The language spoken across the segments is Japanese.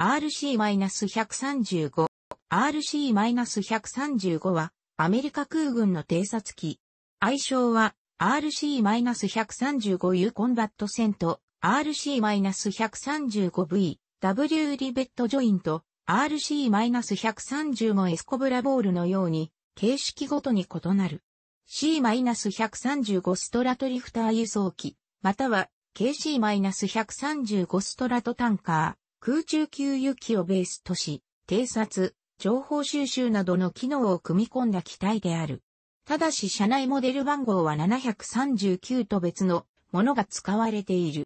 RC-135。RC-135 はアメリカ空軍の偵察機。愛称は RC-135U コンバットセント、RC-135V、W リベットジョイント、r c 1 3 5エスコブラボールのように形式ごとに異なる。C-135 ストラトリフター輸送機、または KC-135 ストラトタンカー。空中給油機をベースとし、偵察、情報収集などの機能を組み込んだ機体である。ただし車内モデル番号は739と別のものが使われている。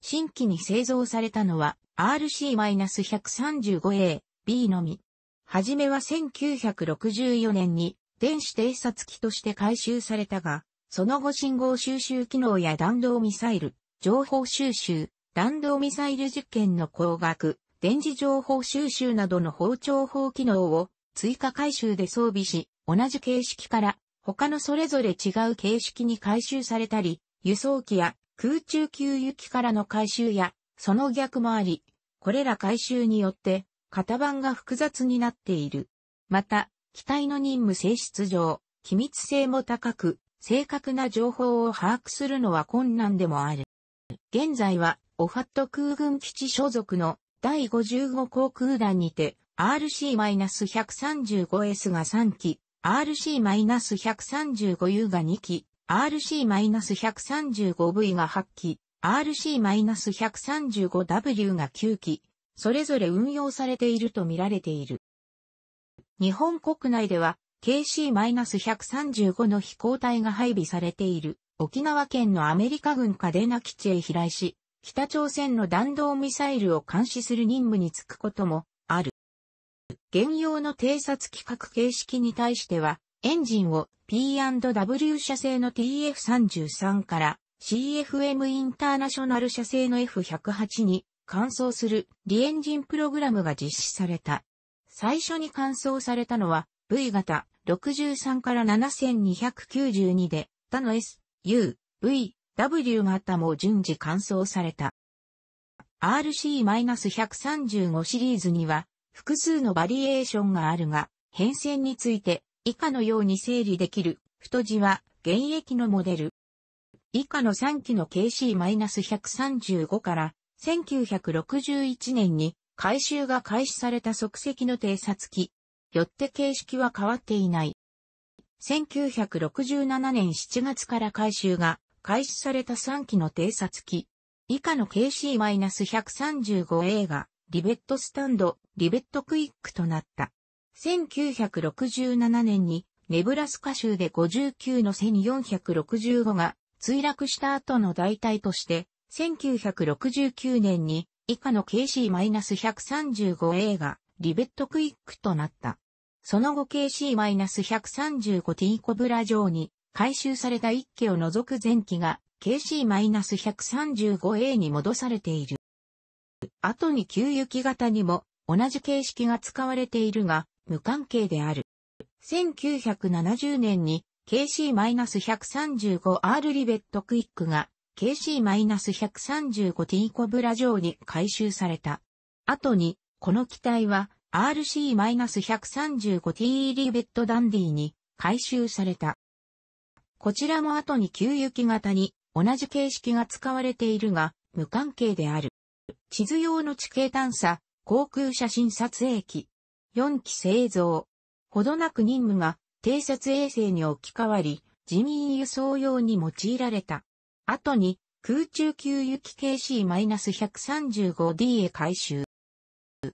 新規に製造されたのは RC-135A、B のみ。はじめは1964年に電子偵察機として回収されたが、その後信号収集機能や弾道ミサイル、情報収集、弾道ミサイル実験の工学、電磁情報収集などの包丁法機能を追加回収で装備し、同じ形式から他のそれぞれ違う形式に回収されたり、輸送機や空中給油機からの回収や、その逆もあり、これら回収によって型番が複雑になっている。また、機体の任務性質上、機密性も高く、正確な情報を把握するのは困難でもある。現在はオファット空軍基地所属の第55航空団にて RC-135S が3機、RC-135U が2機、RC-135V が8機、RC-135W が9機、それぞれ運用されていると見られている。日本国内では KC-135 の飛行隊が配備されている沖縄県のアメリカ軍嘉手納基地へ飛来し、北朝鮮の弾道ミサイルを監視する任務に就くこともある。現用の偵察規格形式に対しては、エンジンを P&W 社製の TF33 から CFM インターナショナル社製の F108 に換装するリエンジンプログラムが実施された。最初に換装されたのは V 型63から7292で他の S、U、V、W 型も順次完走された。RC-135 シリーズには複数のバリエーションがあるが、変遷について以下のように整理できる太字は現役のモデル。以下の3機の KC-135 から1961年に改修が開始された即席の偵察機。よって形式は変わっていない。1967年7月から改修が開始された3機の偵察機。以下の KC-135 映画、リベットスタンド、リベットクイックとなった。1967年にネブラスカ州で59の1 465が墜落した後の代替として、1969年に以下の KC-135 映画、リベットクイックとなった。その後 KC-135T コブラ城に回収された一機を除く前機が KC-135A に戻されている。後に給油機型にも同じ形式が使われているが、無関係である。1970年に KC-135R リベットクイックが KC-135T コブラ城に回収された。後に、この機体は RC-135T リベットダンディに回収された。こちらも後に給油機型に同じ形式が使われているが、無関係である。地図用の地形探査、航空写真撮影機。4機製造。ほどなく任務が偵察衛星に置き換わり、人民輸送用に用いられた。後に空中給油機 KC-135D へ回収。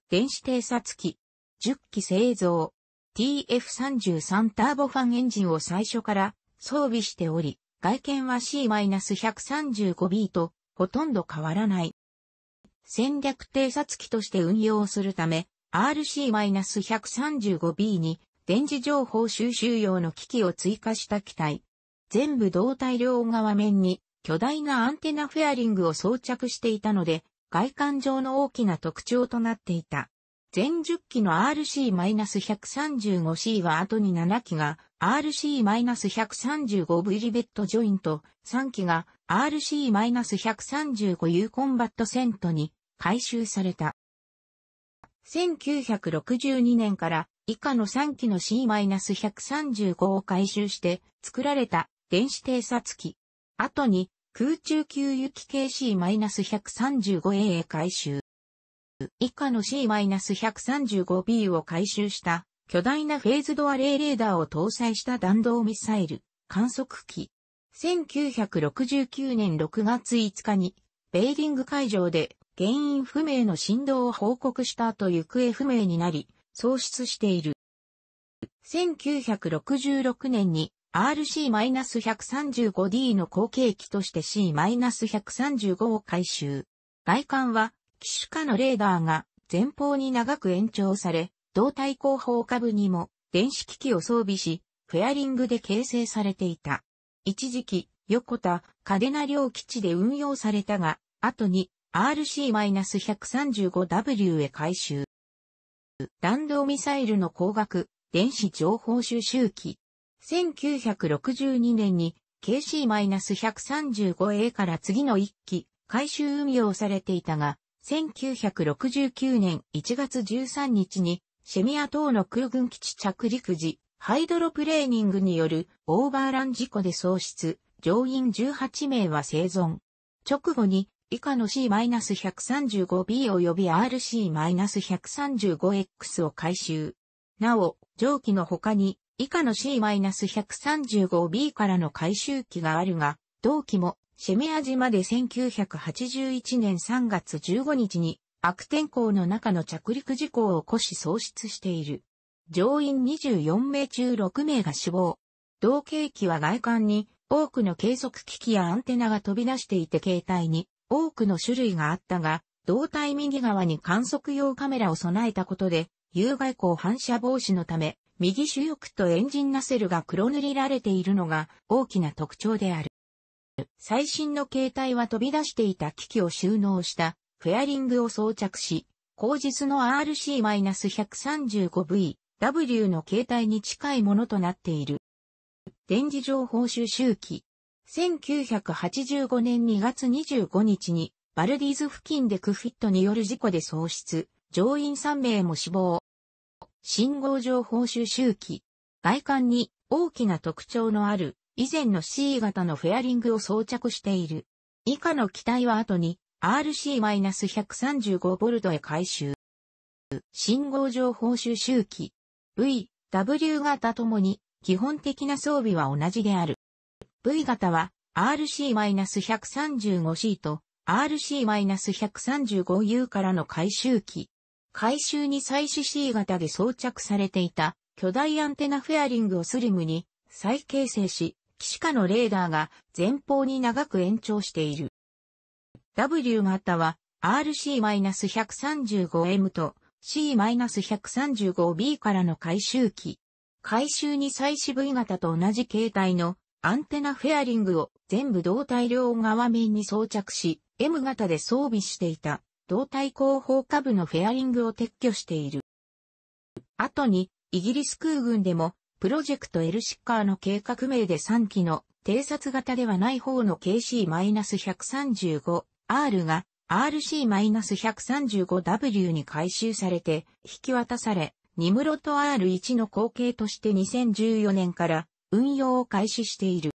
電子偵察機。10機製造。TF33 ターボファンエンジンを最初から装備しており、外見は C-135B とほとんど変わらない。戦略偵察機として運用するため、RC-135B に電磁情報収集用の機器を追加した機体。全部胴体両側面に巨大なアンテナフェアリングを装着していたので、外観上の大きな特徴となっていた。前10機の RC-135C は後に7機が RC-135V リベットジョイント、3機が RC-135U コンバットセントに回収された。1962年から以下の3機の C-135 を回収して作られた電子偵察機。後に空中給油機系 C-135A へ回収。以下の C-135B を回収した巨大なフェーズドアレイレーダーを搭載した弾道ミサイル観測機。1969年6月5日にベーリング会場で原因不明の振動を報告した後行方不明になり喪失している。1966年に RC-135D の後継機として C-135 を回収。外観は機種化のレーダーが前方に長く延長され、胴体後方下部にも電子機器を装備し、フェアリングで形成されていた。一時期、横田、嘉手納両基地で運用されたが、後に RC-135W へ回収。弾道ミサイルの光学、電子情報収集機。1962年に KC-135A から次の1機、回収運用されていたが、1969年1月13日にシェミア島の空軍基地着陸時、ハイドロプレーニングによるオーバーラン事故で喪失、乗員18名は生存。直後に以下の C-135B 及び RC-135X を回収。なお、上記の他に以下の C-135B からの回収機があるが、同機もシェメア島で1981年3月15日に悪天候の中の着陸事故を起こし喪失している。乗員24名中6名が死亡。同型機は外観に多くの計測機器やアンテナが飛び出していて携帯に多くの種類があったが、胴体右側に観測用カメラを備えたことで、有害光反射防止のため、右主翼とエンジンナセルが黒塗りられているのが大きな特徴である。最新の携帯は飛び出していた機器を収納したフェアリングを装着し、後日の RC-135V、W の携帯に近いものとなっている。電磁情報収集機。1985年2月25日に、バルディーズ付近でクフィットによる事故で喪失、乗員3名も死亡。信号情報収集機。外観に大きな特徴のある以前の C 型のフェアリングを装着している。以下の機体は後に RC-135V へ回収。信号情報収集機 V、W 型ともに基本的な装備は同じである。V 型は RC-135C と RC-135U からの回収機。回収に採取 C 型で装着されていた巨大アンテナフェアリングをスリムに再形成し、機種下のレーダーが前方に長く延長している。W 型は RC-135M と C-135B からの回収機。回収に再し V 型と同じ形態のアンテナフェアリングを全部胴体両側面に装着し、M 型で装備していた胴体後方下部のフェアリングを撤去している。後にイギリス空軍でもプロジェクトエルシッカーの計画名で3機の偵察型ではない方の KC-135R が RC-135W に回収されて引き渡され、ニムロト R1 の後継として2014年から運用を開始している。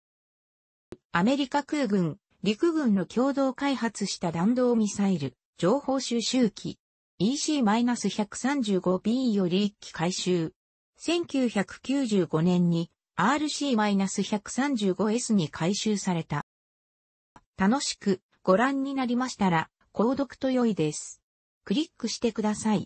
アメリカ空軍、陸軍の共同開発した弾道ミサイル、情報収集機。EC-135B より1機回収。1995年に RC-135S に改修された。楽しくご覧になりましたら、購読と良いです。クリックしてください。